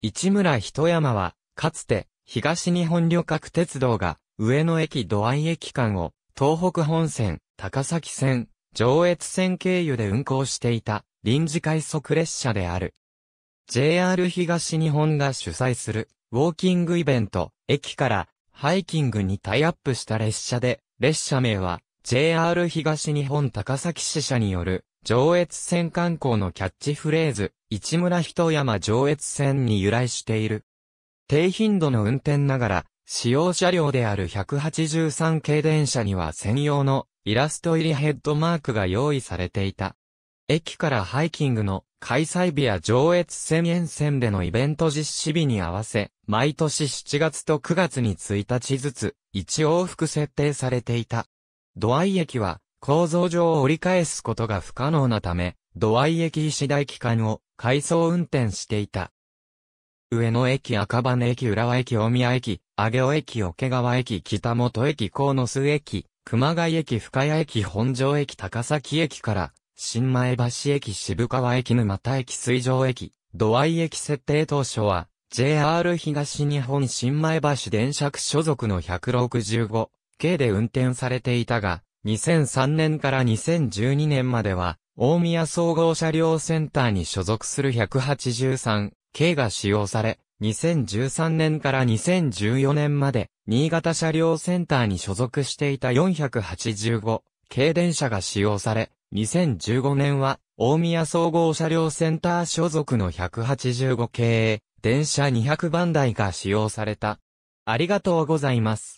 市村人山は、かつて、東日本旅客鉄道が、上野駅土合駅間を、東北本線、高崎線、上越線経由で運行していた、臨時快速列車である。JR 東日本が主催する、ウォーキングイベント、駅から、ハイキングにタイアップした列車で、列車名は、JR 東日本高崎支社による、上越線観光のキャッチフレーズ、市村人山上越線に由来している。低頻度の運転ながら、使用車両である183系電車には専用のイラスト入りヘッドマークが用意されていた。駅からハイキングの開催日や上越線沿線でのイベント実施日に合わせ、毎年7月と9月に1日ずつ、1往復設定されていた。土合駅は、構造上折り返すことが不可能なため、土合駅石台機関を改装運転していた。上野駅赤羽駅浦和駅大宮駅、上尾駅桶川駅北本駅河野須駅、熊谷駅深谷駅本庄駅高崎駅から、新前橋駅渋川駅沼田駅水上駅、土合駅設定当初は、JR 東日本新前橋電車区所属の165系で運転されていたが、2003年から2012年までは、大宮総合車両センターに所属する183系が使用され、2013年から2014年まで、新潟車両センターに所属していた485系電車が使用され、2015年は、大宮総合車両センター所属の185系、電車200番台が使用された。ありがとうございます。